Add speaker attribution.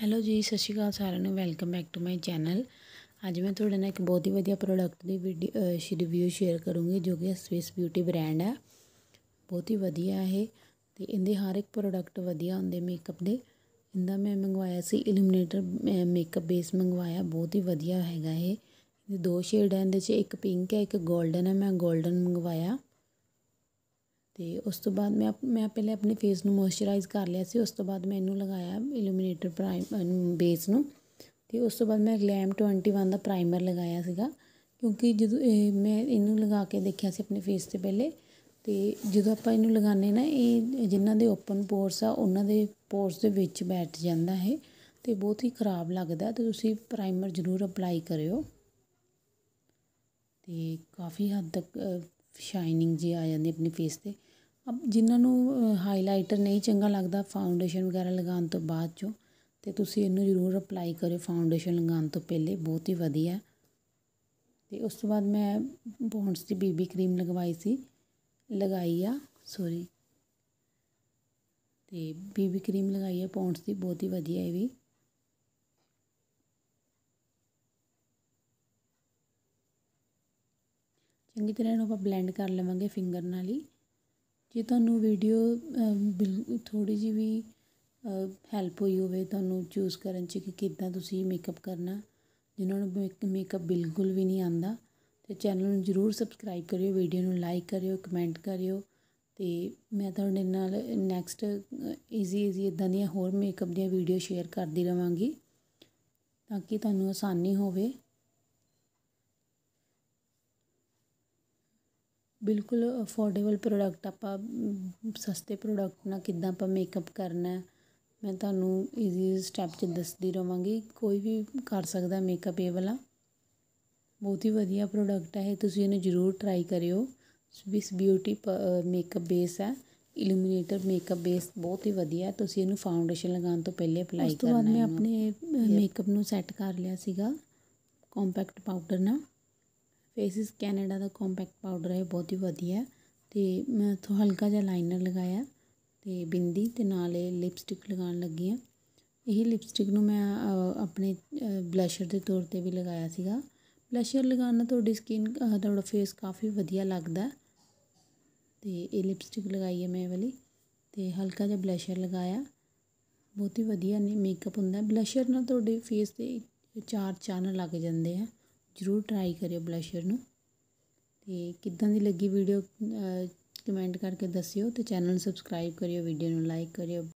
Speaker 1: hello ਜੀ ਸਤਿ ਸ਼੍ਰੀ ਅਕਾਲ ਸਾਰਿਆਂ ਨੂੰ welcome back to my channel ਅੱਜ ਮੈਂ ਤੁਹਾਡੇ ਨਾਲ ਇੱਕ ਬਹੁਤ ਹੀ ਵਧੀਆ ਪ੍ਰੋਡਕਟ ਦੀ ਵੀਡੀਓ ਰਿਵਿਊ ਸ਼ੇਅਰ ਕਰੂੰਗੀ ਜੋ ਕਿ ਸਵਿਸ ਬਿਊਟੀ ਬ੍ਰਾਂਡ ਹੈ ਬਹੁਤ ਹੀ ਵਧੀਆ ਹੈ ਤੇ ਇਹਦੇ ਹਰ ਇੱਕ ਪ੍ਰੋਡਕਟ ਵਧੀਆ ਹੁੰਦੇ ਮੇਕਅਪ ਦੇ ਇਹਦਾ ਮੈਂ ਮੰਗਵਾਇਆ ਸੀ ਇਲੂਮੀਨੇਟਰ ਮੇਕਅਪ ਬੇਸ ਮੰਗਵਾਇਆ ਬਹੁਤ ਹੀ ਵਧੀਆ ਹੈਗਾ ਇਹ ਦੋ ਸ਼ੇਡ ਹੈ ਇਹਦੇ 'ਚ ਇੱਕ ਪਿੰਕ ਹੈ ਇੱਕ 골ਡਨ ਹੈ ਮੈਂ 골ਡਨ ਮੰਗਵਾਇਆ ਤੇ ਉਸ ਤੋਂ ਬਾਅਦ ਮੈਂ ਮੈਂ ਪਹਿਲੇ ਆਪਣੇ ਫੇਸ ਨੂੰ ਮੋਇਸਚਰਾਈਜ਼ ਕਰ ਲਿਆ ਸੀ ਉਸ ਤੋਂ ਬਾਅਦ ਮੈਂ ਇਹਨੂੰ ਲਗਾਇਆ ਇਲੂਮੀਨੇਟਰ ਪ੍ਰਾਈਮ ਬੇਸ ਨੂੰ ਤੇ ਉਸ ਤੋਂ ਬਾਅਦ ਮੈਂ ਗਲੈਮ 21 ਦਾ ਪ੍ਰਾਈਮਰ ਲਗਾਇਆ ਸੀਗਾ ਕਿਉਂਕਿ ਜਦੋਂ ਇਹ ਮੈਂ ਇਹਨੂੰ ਲਗਾ ਕੇ ਦੇਖਿਆ ਸੀ ਆਪਣੇ ਫੇਸ 'ਤੇ ਪਹਿਲੇ ਤੇ ਜਦੋਂ ਆਪਾਂ ਇਹਨੂੰ ਲਗਾਉਂਦੇ ਨਾ ਇਹ ਜਿਨ੍ਹਾਂ ਦੇ ਓਪਨ ਪੋਰਸ ਆ ਉਹਨਾਂ ਦੇ ਪੋਰਸ ਦੇ ਵਿੱਚ ਬੈਠ ਜਾਂਦਾ ਹੈ ਤੇ ਬਹੁਤ ਹੀ ਖਰਾਬ ਲੱਗਦਾ ਤੇ ਤੁਸੀਂ ਪ੍ਰਾਈਮਰ ਜ਼ਰੂਰ ਅਪਲਾਈ ਕਰਿਓ ਤੇ ਕਾਫੀ ਹੱਦ ਤੱਕ ਸ਼ਾਈਨਿੰਗ ਜੀ ਆ ਜਾਂਦੀ ਆਪਣੇ ਫੇਸ 'ਤੇ ਅਬ ਜਿਨ੍ਹਾਂ ਨੂੰ ਹਾਈਲਾਈਟਰ ਨਹੀਂ ਚੰਗਾ ਲੱਗਦਾ ਫਾਊਂਡੇਸ਼ਨ ਵਗੈਰਾ ਲਗਾਉਣ ਤੋਂ ਬਾਅਦ 'ਚੋਂ ਤੇ ਤੁਸੀਂ ਇਹਨੂੰ ਜ਼ਰੂਰ ਅਪਲਾਈ ਕਰਿਓ ਫਾਊਂਡੇਸ਼ਨ ਲਗਾਉਣ ਤੋਂ ਪਹਿਲੇ ਬਹੁਤ ਹੀ ਵਧੀਆ ਤੇ ਉਸ ਤੋਂ ਬਾਅਦ ਮੈਂ ਪੌਂਡਸ ਦੀ ਬੀਬੀ ਕਰੀਮ ਲਗਵਾਈ ਸੀ ਲਗਾਈ ਆ ਸੋਰੀ ਤੇ ਬੀਬੀ ਕਰੀਮ ਲਗਾਈ ਆ ਪੌਂਡਸ ਦੀ ਬਹੁਤ ਹੀ ਵਧੀਆ ਇਹ ਵੀ ਚੰਗੀ ਤਰ੍ਹਾਂ ਇਹਨੂੰ ਆਪਾਂ ਬਲੈਂਡ ਕਰ ਲਵਾਂਗੇ ਫਿੰਗਰ ਨਾਲ ਹੀ ਜੇ ਤੁਹਾਨੂੰ ਵੀਡੀਓ ਥੋੜੀ ਜੀ ਵੀ ਹੈਲਪ ਹੋਈ ਹੋਵੇ ਤੁਹਾਨੂੰ ਚੂਜ਼ ਕਰਨ 'ਚ ਕਿ ਕਿੱਦਾਂ ਤੁਸੀਂ ਮੇਕਅਪ ਕਰਨਾ ਜਿਨ੍ਹਾਂ ਨੂੰ ਮੇਕਅਪ ਬਿਲਕੁਲ ਵੀ ਨਹੀਂ ਆਂਦਾ ਤੇ ਚੈਨਲ ਨੂੰ ਜਰੂਰ ਸਬਸਕ੍ਰਾਈਬ ਕਰਿਓ ਵੀਡੀਓ ਨੂੰ ਲਾਈਕ ਕਰਿਓ ਕਮੈਂਟ ਕਰਿਓ ਤੇ ਮੈਂ ਤੁਹਾਡੇ ਨਾਲ ਨੈਕਸਟ ਈਜ਼ੀ ਈਜ਼ੀ ਇਦਾਂ ਦੀਆਂ ਹੋਰ ਮੇਕਅਪ ਦੀਆਂ ਵੀਡੀਓ ਸ਼ੇਅਰ ਕਰਦੀ ਰਵਾਂਗੀ ਤਾਂ ਕਿ ਤੁਹਾਨੂੰ ਆਸਾਨੀ ਹੋਵੇ ਬਿਲਕੁਲ ਅਫੋਰਡੇਬਲ ਪ੍ਰੋਡਕਟ ਆਪਾਂ ਸਸਤੇ ਪ੍ਰੋਡਕਟ ਨਾਲ ਕਿਦਾਂ ਆਪਾਂ ਮੇਕਅਪ ਕਰਨਾ ਮੈਂ ਤੁਹਾਨੂੰ ਈਜ਼ੀ ਸਟੈਪ 'ਚ ਦੱਸਦੀ ਰਵਾਂਗੀ ਕੋਈ ਵੀ ਕਰ ਸਕਦਾ ਮੇਕਅਪ ਇਹ ਵਾਲਾ ਬਹੁਤ ਹੀ ਵਧੀਆ ਪ੍ਰੋਡਕਟ ਹੈ ਤੁਸੀਂ ਇਹਨੂੰ ਜ਼ਰੂਰ ਟਰਾਈ ਕਰਿਓ ਸਵਿਸ ਬਿਊਟੀ ਮੇਕਅਪ ਬੇਸ ਹੈ ਇਲੂਮੀਨੇਟਰ ਮੇਕਅਪ ਬੇਸ ਬਹੁਤ ਹੀ ਵਧੀਆ ਹੈ ਤੁਸੀਂ ਇਹਨੂੰ ਫਾਊਂਡੇਸ਼ਨ ਲਗਾਉਣ ਤੋਂ ਪਹਿਲੇ ਅਪਲਾਈ ਕਰਨਾ ਹੈ ਉਸ ਤੋਂ ਬਾਅਦ ਮੈਂ ਆਪਣੇ ਮੇਕਅਪ ਨੂੰ ਸੈੱਟ ਕਰ ਲਿਆ ਸੀਗਾ ਕੰਪੈਕਟ ਪਾਊਡਰ ਨਾਲ ਫੇਸਿਸ ਕੈਨੇਡਾ ਦਾ ਕੰਪੈਕਟ ਪਾਊਡਰ ਹੈ ਬਹੁਤ ਹੀ ਵਧੀਆ ਤੇ ਮੈਂ ਥੋ ਹਲਕਾ ਜਿਹਾ ਲਾਈਨਰ ਲਗਾਇਆ ਤੇ ਬਿੰਦੀ ਤੇ ਨਾਲ ਇਹ ਲਿਪਸਟਿਕ ਲਗਾਉਣ ਲੱਗੀ ਹਾਂ ਇਹ ਲਿਪਸਟਿਕ ਨੂੰ ਮੈਂ ਆਪਣੇ ਬਲਸ਼ਰ ਦੇ ਤੌਰ 'ਤੇ ਵੀ ਲਗਾਇਆ ਸੀਗਾ ਬਲਸ਼ਰ ਲਗਾਉਣ ਨਾਲ ਤੁਹਾਡੀ ਸਕਿਨ ਤੁਹਾਡਾ ਫੇਸ ਕਾਫੀ ਵਧੀਆ ਲੱਗਦਾ ਤੇ ਇਹ ਲਿਪਸਟਿਕ ਲਗਾਈ ਹੈ ਮੈਂ ਵਾਲੀ ਤੇ ਹਲਕਾ ਜਿਹਾ ਬਲਸ਼ਰ ਲਗਾਇਆ ਬਹੁਤ ਹੀ ਵਧੀਆ ਨੇ ਮੇਕਅਪ ਹੁੰਦਾ ਬਲਸ਼ਰ ਨਾਲ ਤੁਹਾਡੇ ਫੇਸ 'ਤੇ ਚਾਰ ਚੰਨ ਲੱਗ ਜਾਂਦੇ ਆ ਜ਼ਰੂਰ ਟਰਾਈ ਕਰਿਓ ਬਲਸ਼ਰ ਨੂੰ ਤੇ ਕਿੱਦਾਂ ਦੀ ਲੱਗੀ ਵੀਡੀਓ ਕਮੈਂਟ ਕਰਕੇ ਦੱਸਿਓ ਤੇ ਚੈਨਲ ਸਬਸਕ੍ਰਾਈਬ ਕਰਿਓ ਵੀਡੀਓ ਨੂੰ ਲਾਈਕ ਕਰਿਓ